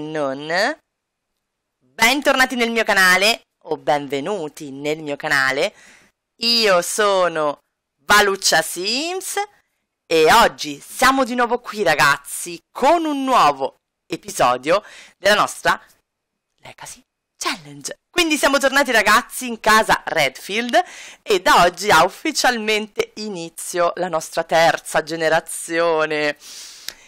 non. Bentornati nel mio canale o benvenuti nel mio canale. Io sono Valuccia Sims e oggi siamo di nuovo qui ragazzi con un nuovo episodio della nostra Legacy Challenge. Quindi siamo tornati ragazzi in casa Redfield e da oggi ha ufficialmente inizio la nostra terza generazione.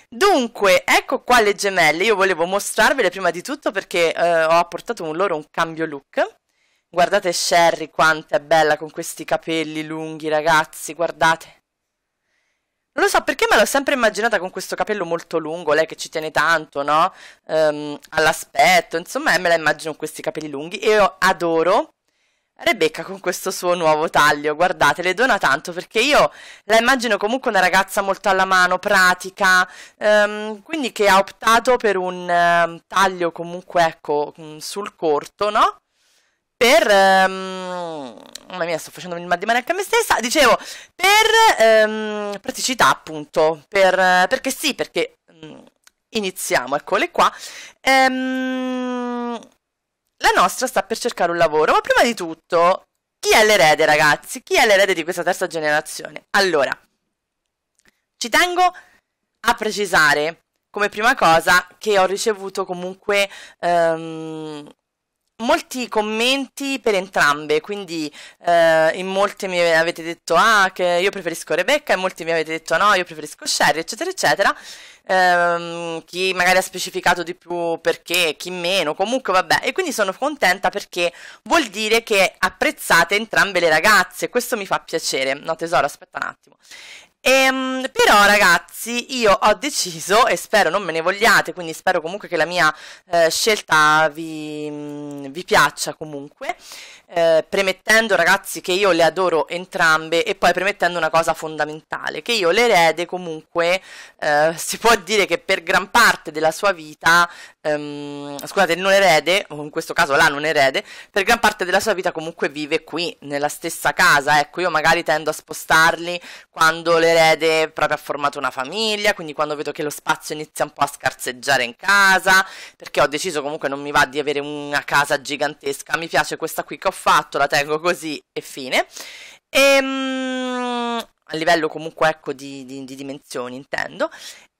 Dunque, ecco qua le gemelle. Io volevo mostrarvele prima di tutto perché eh, ho apportato un loro un cambio look. Guardate Sherry quanto è bella con questi capelli lunghi, ragazzi, guardate. Non lo so perché me l'ho sempre immaginata con questo capello molto lungo, lei che ci tiene tanto, no? Um, all'aspetto, insomma, eh, me la immagino con questi capelli lunghi e io adoro Rebecca con questo suo nuovo taglio, guardate, le dona tanto perché io la immagino comunque una ragazza molto alla mano, pratica, ehm, quindi che ha optato per un ehm, taglio comunque ecco mm, sul corto, no? Per, ehm, mamma mia sto facendo il mal di mano anche a me stessa, dicevo, per ehm, praticità appunto, per, perché sì, perché mm, iniziamo, eccole qua. Ehm, la nostra sta per cercare un lavoro, ma prima di tutto, chi è l'erede, ragazzi? Chi è l'erede di questa terza generazione? Allora, ci tengo a precisare come prima cosa che ho ricevuto comunque um, molti commenti per entrambe, quindi eh, in molti mi avete detto ah, che io preferisco Rebecca, in molti mi avete detto no, io preferisco Sherry, eccetera, eccetera. Eh, chi magari ha specificato di più perché, chi meno, comunque vabbè. E quindi sono contenta perché vuol dire che apprezzate entrambe le ragazze, questo mi fa piacere. No tesoro, aspetta un attimo. Ehm, però ragazzi io ho deciso e spero non me ne vogliate, quindi spero comunque che la mia eh, scelta vi, mm, vi, piaccia comunque, eh, premettendo ragazzi che io le adoro entrambe e poi premettendo una cosa fondamentale, che io l'erede comunque eh, si può dire che per gran parte della sua vita ehm, scusate, non erede, o in questo caso la non erede, per gran parte della sua vita comunque vive qui, nella stessa casa. Ecco, io magari tendo a spostarli quando l'erede proprio ha formato una famiglia, quindi quando vedo che lo spazio inizia un po' a scarseggiare in casa, perché ho deciso comunque non mi va di avere una casa gigantesca, mi piace questa qui che ho fatto, la tengo così e fine. E, ehm, a livello comunque ecco, di, di, di dimensioni intendo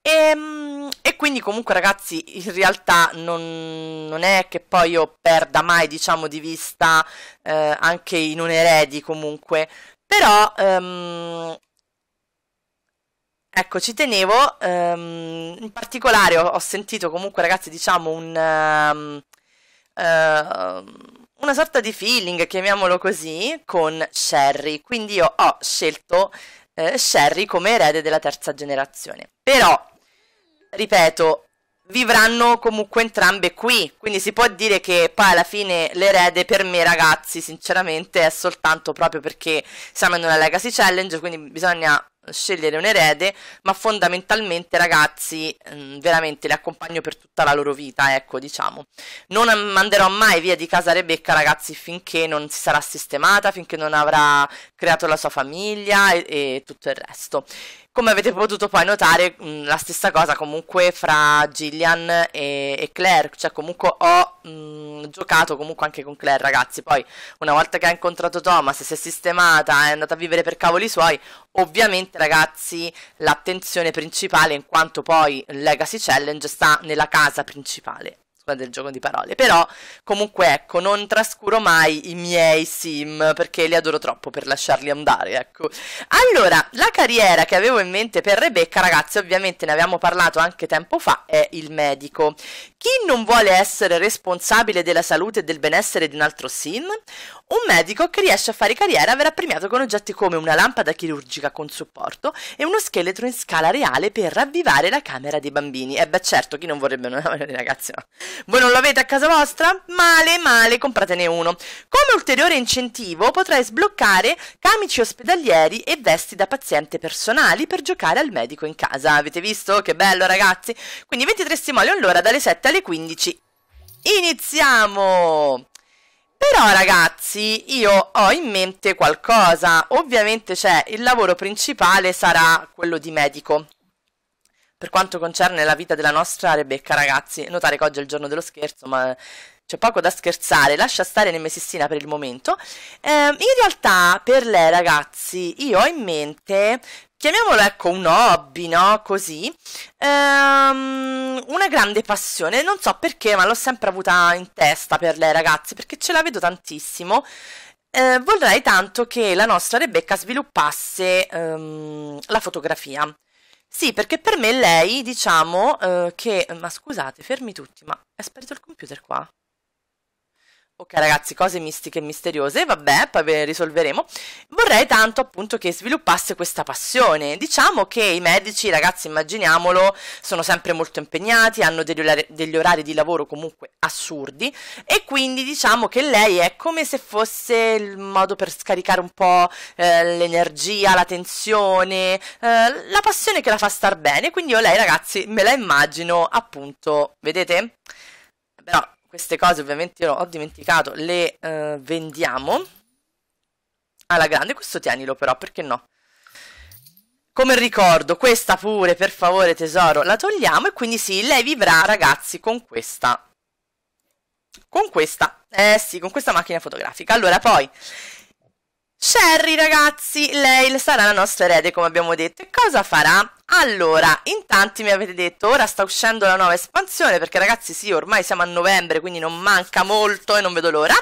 e, ehm, e quindi comunque ragazzi in realtà non, non, è che poi io perda mai diciamo di vista eh, anche in non eredi comunque, però ehm, Ecco, ci tenevo, ehm, in particolare ho, ho, sentito comunque ragazzi, diciamo, un, um, uh, una sorta di feeling, chiamiamolo così, con Sherry. Quindi io ho scelto eh, Sherry come erede della terza generazione. Però ripeto, vivranno comunque entrambe qui. Quindi si può dire che poi alla fine l'erede per me, ragazzi, sinceramente, è soltanto proprio perché siamo in una Legacy Challenge, quindi bisogna scegliere un erede, ma fondamentalmente ragazzi mm, veramente le accompagno per tutta la loro vita, ecco diciamo. Non manderò mai via di casa Rebecca ragazzi finché non si sarà sistemata, finché non avrà creato la sua famiglia e, e tutto il resto. Come avete potuto poi notare, mh, mm, la stessa cosa comunque fra Gillian e, e Claire, cioè comunque ho mh, mm, giocato comunque anche con Claire ragazzi, poi una volta che ha incontrato Thomas, si è sistemata, è andata a vivere per cavoli suoi, ovviamente ragazzi l'attenzione principale in quanto poi Legacy Challenge sta nella casa principale, scusate il gioco di parole, però comunque ecco, non trascuro mai i miei sim perché li adoro troppo per lasciarli andare, ecco. Allora, la carriera che avevo in mente per Rebecca, ragazzi, ovviamente ne avevamo parlato anche tempo fa, è il medico. Chi non vuole essere responsabile della salute e del benessere di un altro sim? Un medico che riesce a fare carriera verrà premiato con oggetti come una lampada chirurgica con supporto e uno scheletro in scala reale per ravvivare la camera dei bambini. E eh beh certo, chi non vorrebbe una ragazzi no. Voi non lo avete a casa vostra? Male, male, compratene uno. Come ulteriore incentivo potrai sbloccare camici ospedalieri e vesti da paziente personali per giocare al medico in casa. Avete visto? Che bello ragazzi! Quindi 23 stimoli all'ora dalle 7 7 15. Iniziamo! Però ragazzi, io ho in mente qualcosa. Ovviamente c'è il lavoro principale sarà quello di medico. Per quanto concerne la vita della nostra Rebecca, ragazzi, notare che oggi è il giorno dello scherzo, ma c'è poco da scherzare, lascia stare Nemesissina per il momento. Eh, in realtà, per lei, ragazzi, io ho in mente chiamiamolo ecco un hobby, no? Così, ehm, una grande passione, non so perché, ma l'ho sempre avuta in testa per lei ragazzi, perché ce la vedo tantissimo. Eh, vorrei tanto che la nostra Rebecca sviluppasse ehm, la fotografia. Sì, perché per me lei, diciamo, eh, che... Ma scusate, fermi tutti, ma è sparito il computer qua? Ok ragazzi, cose mistiche e misteriose, vabbè, poi ve le risolveremo. Vorrei tanto appunto che sviluppasse questa passione. Diciamo che i medici, ragazzi, immaginiamolo, sono sempre molto impegnati, hanno degli orari, degli orari di lavoro comunque assurdi e quindi diciamo che lei è come se fosse il modo per scaricare un po' eh, l'energia, la tensione, eh, la passione che la fa star bene. Quindi io lei, ragazzi, me la immagino appunto, vedete? Però queste cose ovviamente io ho dimenticato, le eh, vendiamo alla grande, questo tienilo però, perché no? Come ricordo, questa pure, per favore tesoro, la togliamo e quindi sì, lei vivrà ragazzi con questa. Con questa, eh sì, con questa macchina fotografica. Allora poi Sherry, ragazzi, lei sarà la nostra erede, come abbiamo detto. E cosa farà? Allora, in tanti mi avete detto, ora sta uscendo la nuova espansione, perché ragazzi, sì, ormai siamo a novembre, quindi non manca molto e non vedo l'ora.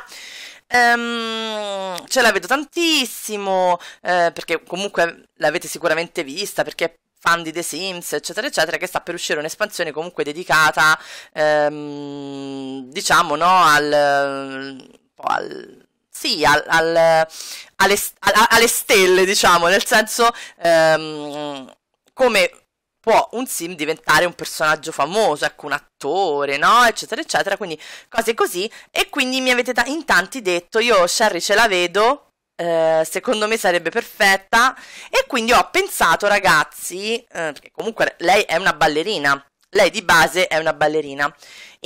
Ehm, ce la vedo tantissimo, eh, perché comunque l'avete sicuramente vista, perché fan di The Sims, eccetera, eccetera, che sta per uscire un'espansione comunque dedicata, ehm, diciamo, no, al... al sì, al, al, alle, alle, stelle, diciamo, nel senso ehm, come può un sim diventare un personaggio famoso, ecco un attore, no? eccetera, eccetera, quindi cose così. E quindi mi avete in tanti detto, io Sherry ce la vedo, eh, secondo me sarebbe perfetta. E quindi ho pensato, ragazzi, eh, perché comunque lei è una ballerina, lei di base è una ballerina.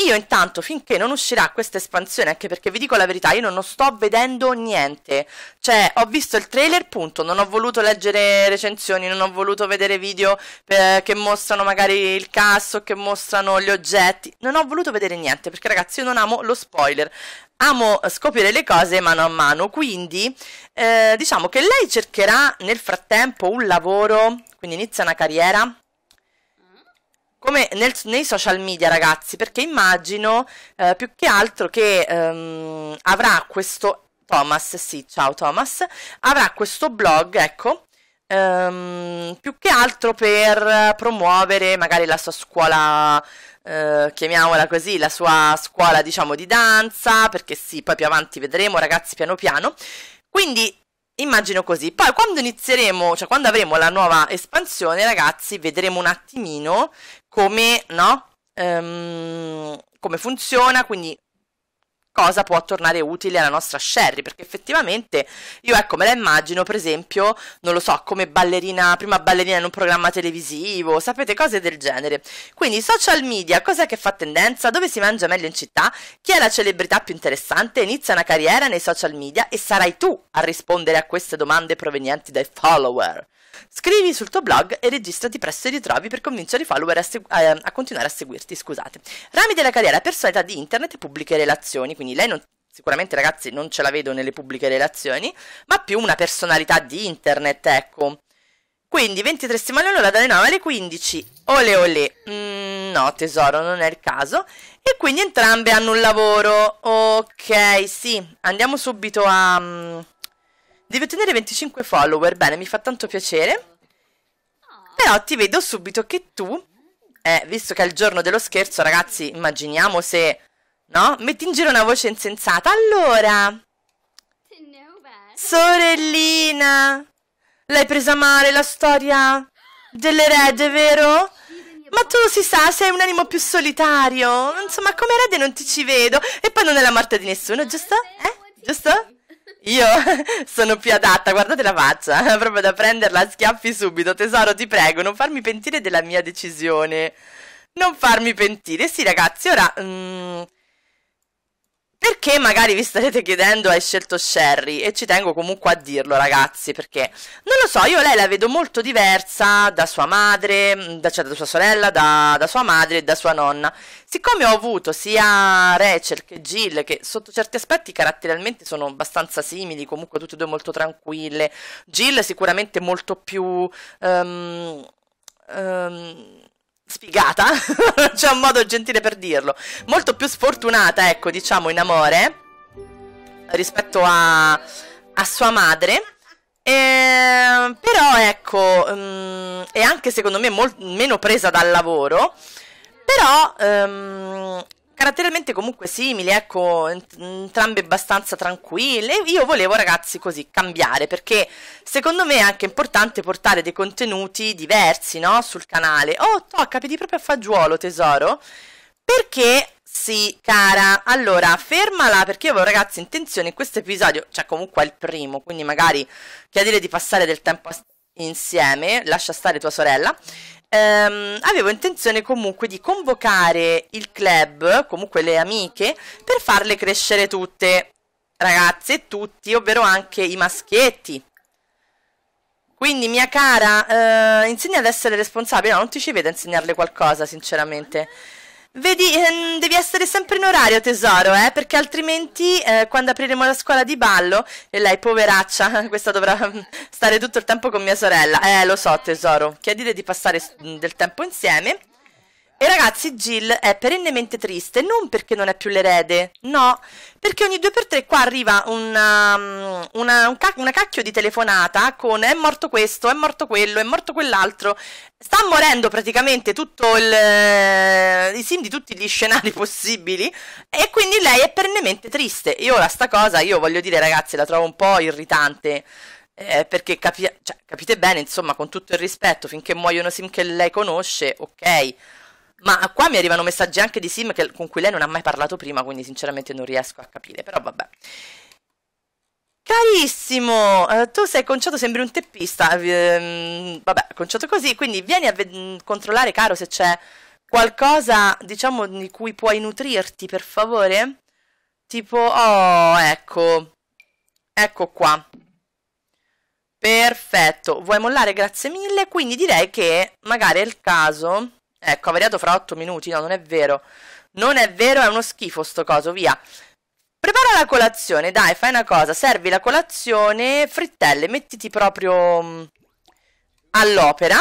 Io intanto finché non uscirà questa espansione, anche perché vi dico la verità, io non sto vedendo niente. Cioè, ho visto il trailer, punto, non ho voluto leggere recensioni, non ho voluto vedere video eh, che mostrano magari il cazzo, che mostrano gli oggetti. Non ho voluto vedere niente, perché ragazzi io non amo lo spoiler amo eh, scoprire le cose mano a mano, quindi eh, diciamo che lei cercherà nel frattempo un lavoro, quindi inizia una carriera come nel, nei social media ragazzi perché immagino eh, più che altro che ehm, avrà questo Thomas, sì, ciao Thomas, avrà questo blog, ecco, ehm, più che altro per promuovere magari la sua scuola, eh, chiamiamola così, la sua scuola diciamo di danza, perché sì, poi più avanti vedremo ragazzi piano piano. Quindi immagino così. Poi quando inizieremo, cioè quando avremo la nuova espansione, ragazzi, vedremo un attimino come, no? ehm, come funziona, quindi cosa può tornare utile alla nostra Sherry, perché effettivamente io ecco me la immagino per esempio, non lo so, come ballerina, prima ballerina in un programma televisivo, sapete cose del genere. Quindi social media, cos'è che fa tendenza, dove si mangia meglio in città, chi è la celebrità più interessante, inizia una carriera nei social media e sarai tu a rispondere a queste domande provenienti dai follower. Scrivi sul tuo blog e registrati presso i ritrovi per convincere i follower a, a, eh, a continuare a seguirti, scusate. Rami della carriera, personalità di internet e pubbliche relazioni, quindi lei non, sicuramente ragazzi non ce la vedo nelle pubbliche relazioni, ma più una personalità di internet, ecco. Quindi 23 settimane all'ora dalle 9 alle 15. Ole ole. Mm, no, tesoro, non è il caso. E quindi entrambe hanno un lavoro. Ok, sì. Andiamo subito a mm, Devi ottenere 25 follower, bene, mi fa tanto piacere. Però ti vedo subito che tu, eh, visto che è il giorno dello scherzo, ragazzi, immaginiamo se, no? Metti in giro una voce insensata. Allora, sorellina, l'hai presa male la storia dell'erede, vero? Ma tu si sa, sei un animo più solitario. Insomma, come erede non ti ci vedo. E poi non è la morte di nessuno, giusto? Eh? Giusto? Io sono più adatta, guardate la faccia, proprio da prenderla a schiaffi subito. Tesoro, ti prego, non farmi pentire della mia decisione. Non farmi pentire. Sì, ragazzi, ora... Mm, perché magari vi starete chiedendo hai scelto Sherry e ci tengo comunque a dirlo ragazzi perché non lo so io lei la vedo molto diversa da sua madre, mm, da, cioè da sua sorella, da, da sua madre e da sua nonna. Siccome ho avuto sia Rachel che Jill che sotto certi aspetti caratterialmente sono abbastanza simili, comunque tutte e due molto tranquille, Jill sicuramente molto più... Um, um, sfigata, c'è un modo gentile per dirlo, molto più sfortunata, ecco, diciamo, in amore rispetto a, a sua madre. E, ehm, però ecco, um, è anche secondo me mol- meno presa dal lavoro, però um, Caratterialmente comunque simili, ecco, entrambe abbastanza tranquille. Io volevo, ragazzi, così cambiare perché secondo me è anche importante portare dei contenuti diversi, no? Sul canale. Oh, tocca, piedi proprio a fagiolo, tesoro. Perché sì, cara, allora fermala perché io avevo ragazzi intenzione in questo episodio, cioè comunque è il primo, quindi magari chiedere di passare del tempo insieme, lascia stare tua sorella ehm, avevo intenzione comunque di convocare il club, comunque le amiche, per farle crescere tutte, ragazze e tutti, ovvero anche i maschietti. Quindi, mia cara, eh, insegna ad essere responsabile. No, non ti ci vedo a insegnarle qualcosa, sinceramente. Vedi, ehm, devi essere sempre in orario, tesoro, eh? Perché altrimenti, eh, quando apriremo la scuola di ballo, e lei, poveraccia, questa dovrà mm, stare tutto il tempo con mia sorella. Eh, lo so, tesoro. Chiedile di passare del tempo insieme e ragazzi, Jill è perennemente triste, non perché non è più l'erede, no, perché ogni 2x3 qua arriva una, um, una, un cac una cacchio di telefonata con è morto questo, è morto quello, è morto quell'altro. Sta morendo praticamente tutto il, eh, i sim di tutti gli scenari possibili e quindi lei è perennemente triste. Io ora sta cosa, io voglio dire ragazzi, la trovo un po' irritante. Eh, perché capi cioè, capite bene, insomma, con tutto il rispetto, finché muoiono sim che lei conosce, ok ma qua mi arrivano messaggi anche di Sim che, con cui lei non ha mai parlato prima, quindi sinceramente non riesco a capire, però vabbè. Carissimo, eh, tu sei conciato, sembri un teppista. Ehm, vabbè, conciato così, quindi vieni a controllare, caro, se c'è qualcosa, diciamo, di cui puoi nutrirti, per favore. Tipo, oh, ecco. Ecco qua. Perfetto, vuoi mollare? Grazie mille. Quindi direi che magari è il caso Ecco, ha variato fra 8 minuti. No, non è vero. Non è vero, è uno schifo sto coso, via. Prepara la colazione, dai, fai una cosa. Servi la colazione, frittelle, mettiti proprio mm, all'opera.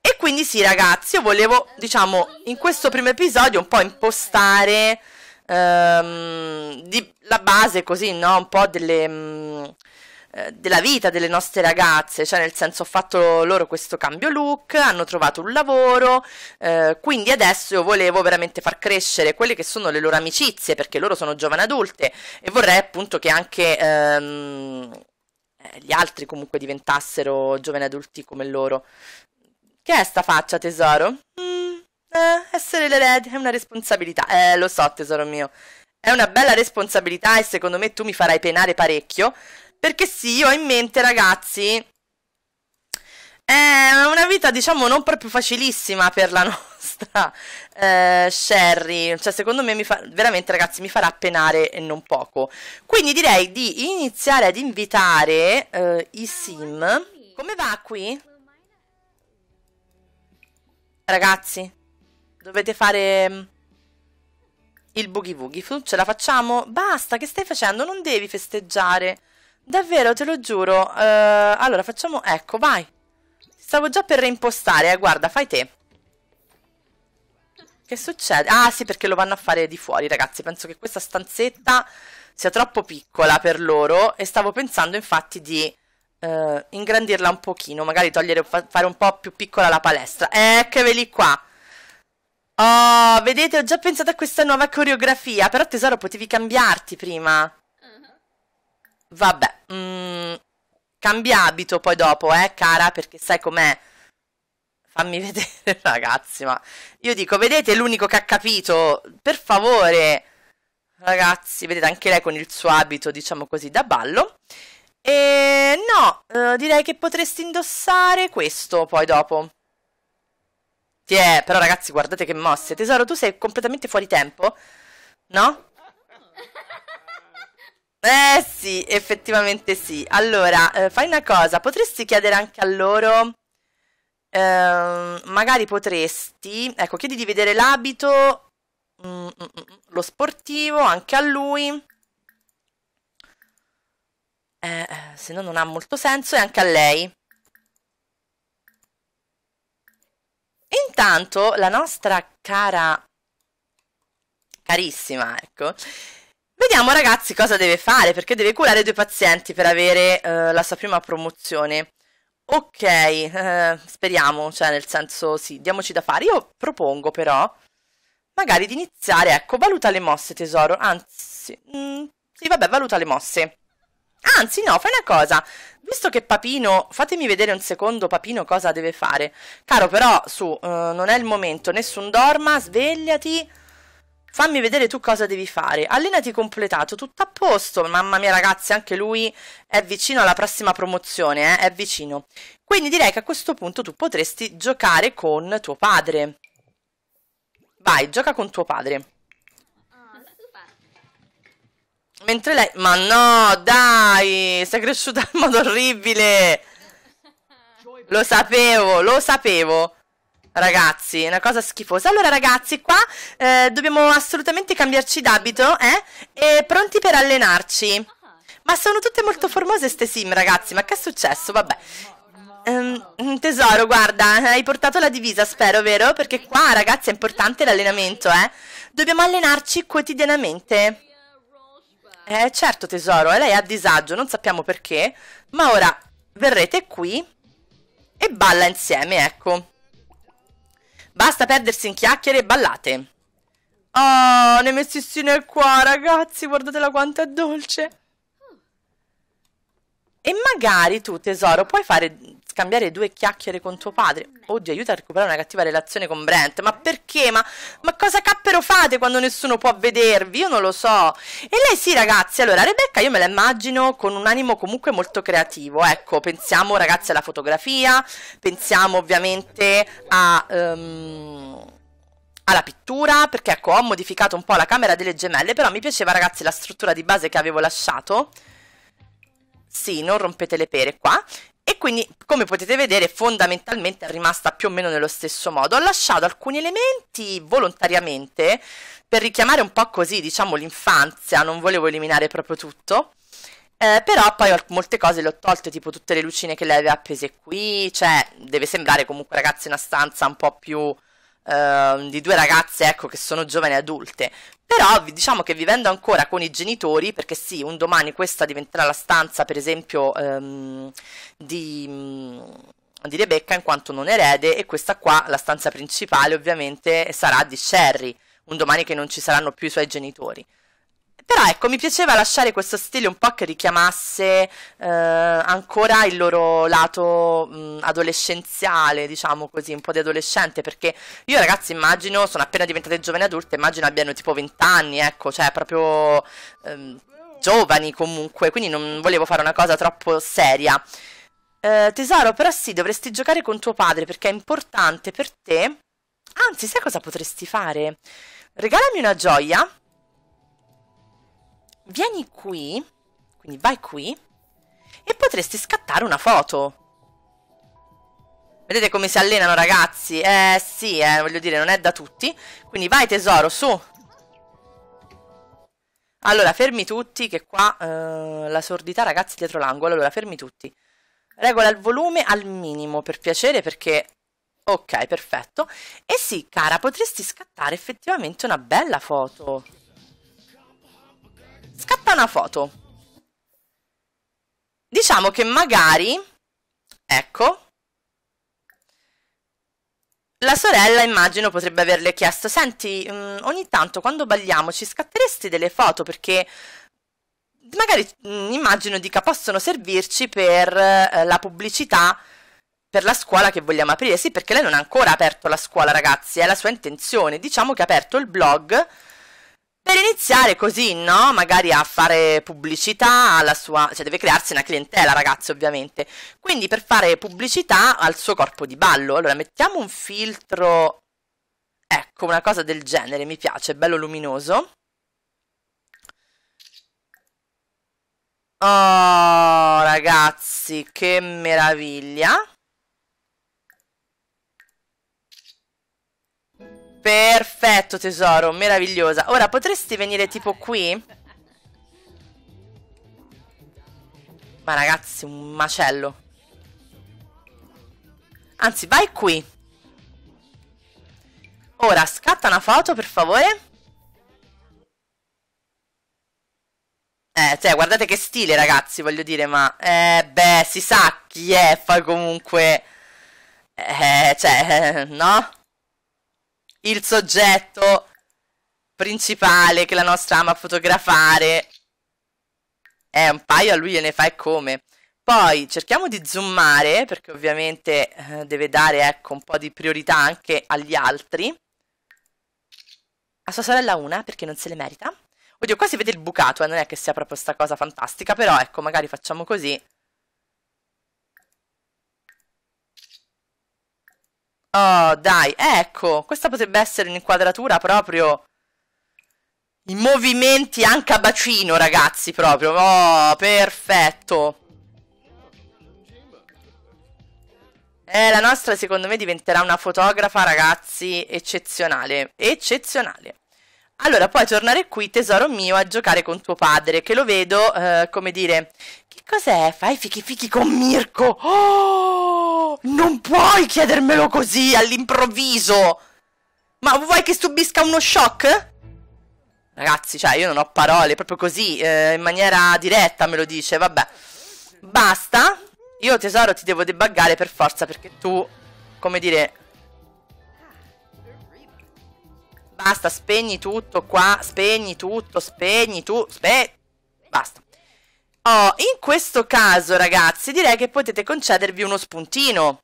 E quindi sì, ragazzi, io volevo, diciamo, in questo primo episodio un po' impostare ehm, di, la base così, no? Un po' delle... Mh, mm, eh, della vita delle nostre ragazze, cioè nel senso ho fatto loro questo cambio look, hanno trovato un lavoro, eh, quindi adesso io volevo veramente far crescere quelle che sono le loro amicizie, perché loro sono giovani adulte e vorrei appunto che anche ehm, eh, gli altri comunque diventassero giovani adulti come loro. Che è sta faccia, tesoro? Mm, eh, essere l'erede è una responsabilità. Eh, lo so, tesoro mio. È una bella responsabilità e secondo me tu mi farai penare parecchio, perché sì, ho in mente, ragazzi, è eh, una vita, diciamo, non proprio facilissima per la nostra eh, Sherry. Cioè, secondo me, mi fa, veramente, ragazzi, mi farà penare e non poco. Quindi direi di iniziare ad invitare eh, i sim. Come va qui? Ragazzi, dovete fare mm, il boogie woogie. Ce la facciamo? Basta, che stai facendo? Non devi festeggiare. Davvero, te lo giuro. Uh, allora, facciamo... Ecco, vai. Stavo già per reimpostare, eh. Guarda, fai te. Che succede? Ah, sì, perché lo vanno a fare di fuori, ragazzi. Penso che questa stanzetta sia troppo piccola per loro. E stavo pensando, infatti, di uh, ingrandirla un pochino. Magari togliere, fare un po' più piccola la palestra. Eccoli qua. Oh, vedete, ho già pensato a questa nuova coreografia. Però, tesoro, potevi cambiarti prima. Vabbè, mm, cambia abito poi dopo, eh, cara, perché sai com'è. Fammi vedere, ragazzi, ma io dico, vedete, l'unico che ha capito, per favore. Ragazzi, vedete anche lei con il suo abito, diciamo così, da ballo. E no, eh, direi che potresti indossare questo poi dopo. Ti è, però ragazzi, guardate che mosse. Tesoro, tu sei completamente fuori tempo? No? Eh sì, effettivamente sì. Allora, eh, fai una cosa, potresti chiedere anche a loro... Eh, magari potresti, ecco, chiedi di vedere l'abito, mm, mm, mm, lo sportivo, anche a lui. Eh, eh, se no non ha molto senso e anche a lei. Intanto la nostra cara carissima, ecco, Vediamo ragazzi cosa deve fare, perché deve curare due pazienti per avere eh, la sua prima promozione. Ok, eh, speriamo, cioè nel senso sì, diamoci da fare. Io propongo però magari di iniziare, ecco, valuta le mosse tesoro, anzi, mh, mm, sì vabbè, valuta le mosse. Anzi, no, fai una cosa. Visto che Papino, fatemi vedere un secondo Papino cosa deve fare. Caro, però, su, uh, non è il momento, nessun dorma, svegliati fammi vedere tu cosa devi fare. Allenati completato, tutto a posto. Mamma mia, ragazzi, anche lui è vicino alla prossima promozione, eh? è vicino. Quindi direi che a questo punto tu potresti giocare con tuo padre. Vai, gioca con tuo padre. Mentre lei... Ma no, dai! Sei cresciuta in modo orribile! Lo sapevo, lo sapevo! Ragazzi, una cosa schifosa. Allora, ragazzi, qua eh, dobbiamo assolutamente cambiarci d'abito, eh? E pronti per allenarci. Ma sono tutte molto formose ste sim, ragazzi. Ma che è successo? Vabbè. Um, tesoro, guarda, eh, hai portato la divisa, spero, vero? Perché qua, ragazzi, è importante l'allenamento, eh? Dobbiamo allenarci quotidianamente. Eh, certo, tesoro, eh, lei è a disagio, non sappiamo perché. Ma ora, verrete qui e balla insieme, ecco. Basta perdersi in chiacchiere e ballate. Oh, ah, ne messissina è qua, ragazzi, guardatela quanto è dolce. E magari tu, tesoro, puoi fare scambiare due chiacchiere con tuo padre. Oddio, aiuta a recuperare una cattiva relazione con Brent. Ma perché? Ma, ma cosa cappero fate quando nessuno può vedervi? Io non lo so. E lei sì, ragazzi. Allora, Rebecca io me la immagino con un animo comunque molto creativo. Ecco, pensiamo, ragazzi, alla fotografia, pensiamo ovviamente a... Um alla pittura perché ecco ho modificato un po' la camera delle gemelle però mi piaceva ragazzi la struttura di base che avevo lasciato sì non rompete le pere qua quindi come potete vedere fondamentalmente è rimasta più o meno nello stesso modo. Ho lasciato alcuni elementi volontariamente per richiamare un po' così diciamo l'infanzia, non volevo eliminare proprio tutto. Eh, però poi molte cose le ho tolte, tipo tutte le lucine che lei aveva appese qui, cioè deve sembrare comunque ragazzi una stanza un po' più eh, di due ragazze, ecco, che sono giovani e adulte. Però diciamo che vivendo ancora con i genitori, perché sì, un domani questa diventerà la stanza, per esempio, ehm, di, mm, di, Rebecca in quanto non erede, e questa qua, la stanza principale, ovviamente sarà di Sherry, un domani che non ci saranno più i suoi genitori. Però ecco, mi piaceva lasciare questo stile un po' che richiamasse eh, ancora il loro lato mh, mm, adolescenziale, diciamo così, un po' di adolescente, perché io ragazzi immagino, sono appena diventate giovani adulte, immagino abbiano tipo 20 anni, ecco, cioè proprio ehm, giovani comunque, quindi non volevo fare una cosa troppo seria. Eh, tesoro, però sì, dovresti giocare con tuo padre perché è importante per te. Anzi, sai cosa potresti fare? Regalami una gioia vieni qui, quindi vai qui, e potresti scattare una foto. Vedete come si allenano ragazzi? Eh sì, eh, voglio dire, non è da tutti. Quindi vai tesoro, su. Allora, fermi tutti, che qua eh, la sordità ragazzi dietro l'angolo. Allora, fermi tutti. Regola il volume al minimo, per piacere, perché... Ok, perfetto. E sì, cara, potresti scattare effettivamente una bella foto una foto. Diciamo che magari, ecco, la sorella, immagino, potrebbe averle chiesto, senti, mh, mm, ogni tanto quando balliamo ci scatteresti delle foto perché magari mh, mm, immagino dica possono servirci per eh, la pubblicità per la scuola che vogliamo aprire. Sì, perché lei non ha ancora aperto la scuola, ragazzi, è la sua intenzione. Diciamo che ha aperto il blog per iniziare così, no? Magari a fare pubblicità alla sua... cioè deve crearsi una clientela, ragazzi, ovviamente. Quindi per fare pubblicità al suo corpo di ballo. Allora, mettiamo un filtro... Ecco, una cosa del genere, mi piace, bello luminoso. Oh, ragazzi, che meraviglia! Perfetto tesoro, meravigliosa. Ora potresti venire tipo qui? Ma ragazzi, un macello. Anzi, vai qui. Ora scatta una foto, per favore. Eh, cioè, guardate che stile, ragazzi, voglio dire, ma... Eh, beh, si sa chi è, fa comunque... Eh, cioè, no? il soggetto principale che la nostra ama fotografare è un paio, a lui gliene fa e come. Poi cerchiamo di zoomare perché ovviamente eh, deve dare ecco, un po' di priorità anche agli altri. A sua sorella una perché non se le merita. Oddio, qua si vede il bucato, eh, non è che sia proprio questa cosa fantastica, però ecco, magari facciamo così. Oh, dai, ecco, questa potrebbe essere un'inquadratura proprio... I movimenti anche a bacino, ragazzi, proprio. Oh, perfetto. Eh, la nostra secondo me diventerà una fotografa, ragazzi, eccezionale. Eccezionale. Allora puoi tornare qui, tesoro mio, a giocare con tuo padre, che lo vedo, eh, come dire, che cos'è? Fai fichi fichi con Mirko? Oh, non puoi chiedermelo così, all'improvviso! Ma vuoi che subisca uno shock? Ragazzi, cioè, io non ho parole, proprio così, eh, in maniera diretta me lo dice, vabbè. Basta, io tesoro ti devo debuggare per forza, perché tu, come dire, Basta, spegni tutto qua, spegni tutto, spegni tu, spe... Basta. Oh, in questo caso, ragazzi, direi che potete concedervi uno spuntino.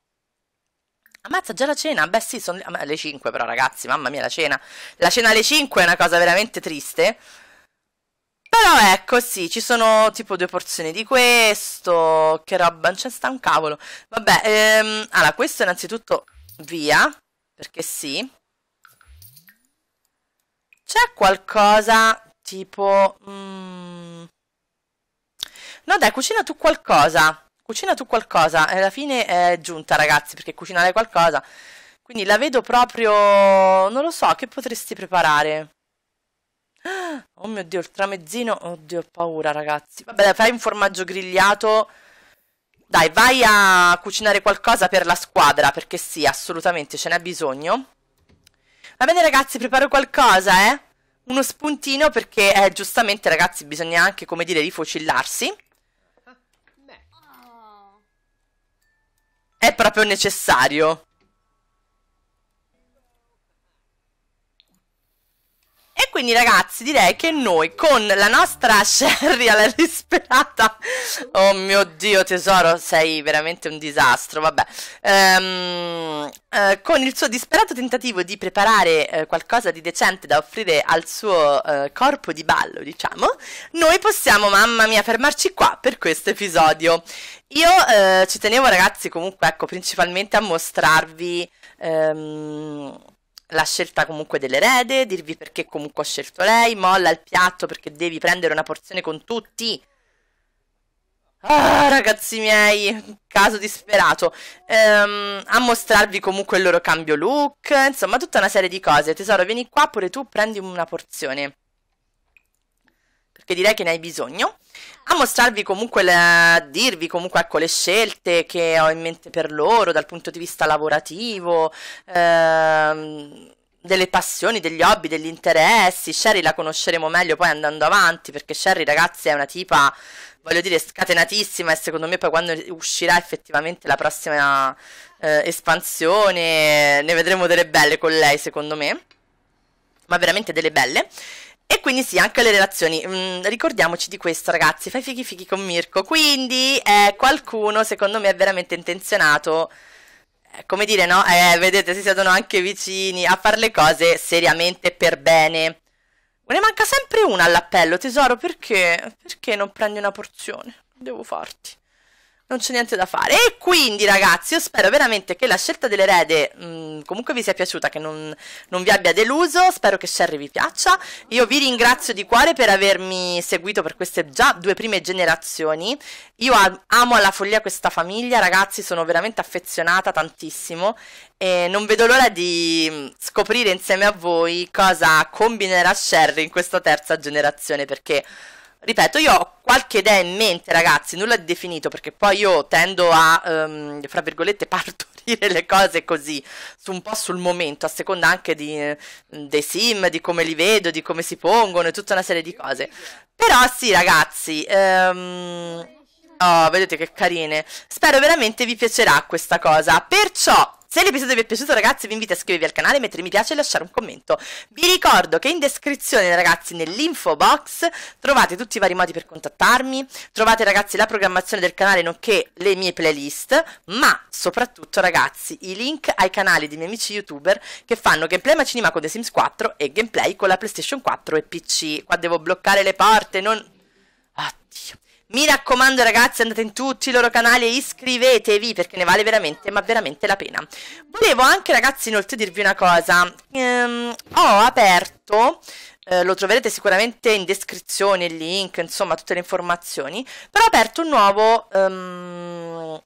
Ammazza già la cena? Beh sì, sono le 5 però ragazzi, mamma mia la cena. La cena alle 5 è una cosa veramente triste. Però ecco sì, ci sono tipo due porzioni di questo, che roba, non c'è sta un cavolo. Vabbè, ehm, allora questo innanzitutto via, perché sì. C'è qualcosa tipo... Mm... No dai, cucina tu qualcosa. Cucina tu qualcosa. Alla fine è giunta, ragazzi, perché cucinare qualcosa. Quindi la vedo proprio... Non lo so, che potresti preparare? Oh mio Dio, il tramezzino... Oddio, ho paura, ragazzi. Vabbè, dai, fai un formaggio grigliato... Dai, vai a cucinare qualcosa per la squadra, perché sì, assolutamente, ce n'è bisogno. Va bene ragazzi, preparo qualcosa, eh? Uno spuntino perché, eh, giustamente ragazzi, bisogna anche, come dire, rifocillarsi. Ah, oh. È proprio necessario. E quindi ragazzi direi che noi con la nostra Sherry alla disperata Oh mio dio tesoro sei veramente un disastro vabbè ehm, eh, Con il suo disperato tentativo di preparare eh, qualcosa di decente da offrire al suo eh, corpo di ballo diciamo Noi possiamo mamma mia fermarci qua per questo episodio io eh, ci tenevo ragazzi comunque ecco principalmente a mostrarvi ehm, la scelta comunque dell'erede, dirvi perché comunque ho scelto lei, molla il piatto perché devi prendere una porzione con tutti. Ah, ragazzi miei, caso disperato. Ehm, a mostrarvi comunque il loro cambio look, insomma, tutta una serie di cose. Tesoro, vieni qua, pure tu prendi una porzione perché direi che ne hai bisogno, a mostrarvi comunque, le, a dirvi comunque ecco, le scelte che ho in mente per loro dal punto di vista lavorativo, ehm, delle passioni, degli hobby, degli interessi. Sherry la conosceremo meglio poi andando avanti, perché Sherry ragazzi è una tipa, voglio dire, scatenatissima e secondo me poi quando uscirà effettivamente la prossima eh, espansione ne vedremo delle belle con lei, secondo me ma veramente delle belle. E quindi sì, anche le relazioni. Mm, ricordiamoci di questo, ragazzi. Fai fighi fighi con Mirko. Quindi eh, qualcuno, secondo me, è veramente intenzionato. Eh, come dire, no? Eh, vedete, si siedono anche vicini a fare le cose seriamente per bene. Ne manca sempre una all'appello, tesoro, perché? Perché non prendi una porzione? Devo farti non c'è niente da fare. E quindi, ragazzi, io spero veramente che la scelta dell'erede mm, comunque vi sia piaciuta, che non, non vi abbia deluso. Spero che Sherry vi piaccia. Io vi ringrazio di cuore per avermi seguito per queste già due prime generazioni. Io amo alla follia questa famiglia, ragazzi, sono veramente affezionata tantissimo. E non vedo l'ora di mm, scoprire insieme a voi cosa combinerà Sherry in questa terza generazione perché ripeto, io ho qualche idea in mente, ragazzi, nulla di definito, perché poi io tendo a, ehm, fra virgolette, partorire le cose così, su un po' sul momento, a seconda anche di, ehm, dei sim, di come li vedo, di come si pongono e tutta una serie di cose. Però sì, ragazzi, ehm... Oh, vedete che carine. Spero veramente vi piacerà questa cosa. Perciò se l'episodio vi è piaciuto ragazzi vi invito a iscrivervi al canale, mettere mi piace e lasciare un commento. Vi ricordo che in descrizione ragazzi nell'info box trovate tutti i vari modi per contattarmi, trovate ragazzi la programmazione del canale nonché le mie playlist, ma soprattutto ragazzi i link ai canali di miei amici youtuber che fanno gameplay ma cinema con The Sims 4 e gameplay con la PlayStation 4 e PC. Qua devo bloccare le porte, non... Oddio. Mi raccomando ragazzi andate in tutti i loro canali e iscrivetevi perché ne vale veramente ma veramente la pena Volevo anche ragazzi inoltre dirvi una cosa ehm, Ho aperto, eh, lo troverete sicuramente in descrizione, il link, insomma tutte le informazioni Però ho aperto un nuovo... Ehm,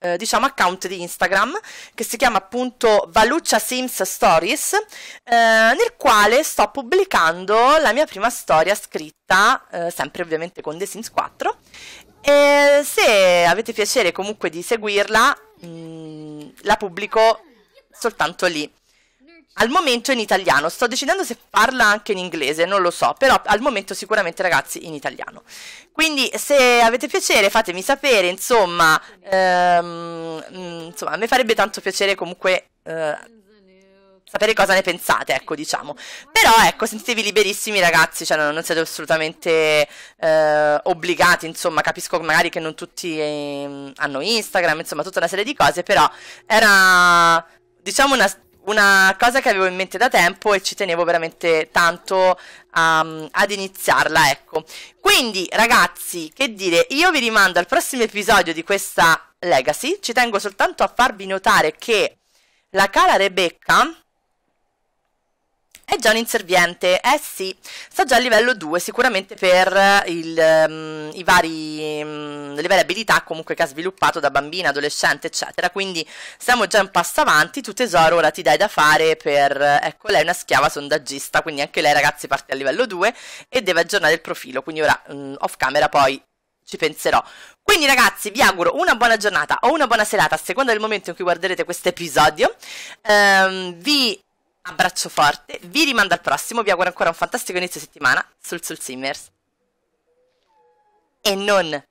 eh, diciamo account di Instagram che si chiama appunto Valuccia Sims Stories eh, nel quale sto pubblicando la mia prima storia scritta eh, sempre ovviamente con The Sims 4 e se avete piacere comunque di seguirla mh, mm, la pubblico soltanto lì al momento in italiano. Sto decidendo se parla anche in inglese, non lo so, però al momento sicuramente ragazzi in italiano. Quindi se avete piacere fatemi sapere, insomma, ehm, mm, insomma, a me farebbe tanto piacere comunque eh, sapere cosa ne pensate, ecco, diciamo. Però, ecco, sentitevi liberissimi, ragazzi, cioè non, non siete assolutamente eh, obbligati, insomma, capisco magari che non tutti eh, hanno Instagram, insomma, tutta una serie di cose, però era, diciamo, una una cosa che avevo in mente da tempo e ci tenevo veramente tanto um, ad iniziarla, ecco. Quindi, ragazzi, che dire, io vi rimando al prossimo episodio di questa Legacy, ci tengo soltanto a farvi notare che la cara Rebecca è già un inserviente, eh sì, sta già a livello 2 sicuramente per eh, il, um, i vari um, varie abilità comunque che ha sviluppato da bambina, adolescente eccetera, quindi siamo già un passo avanti, tu tesoro ora ti dai da fare per, eh, ecco lei è una schiava sondaggista, quindi anche lei ragazzi parte a livello 2 e deve aggiornare il profilo, quindi ora um, off camera poi ci penserò. Quindi ragazzi vi auguro una buona giornata o una buona serata a seconda del momento in cui guarderete questo episodio, um, vi abbraccio forte, vi rimando al prossimo, vi auguro ancora un fantastico inizio settimana sul Soul Simmers. E non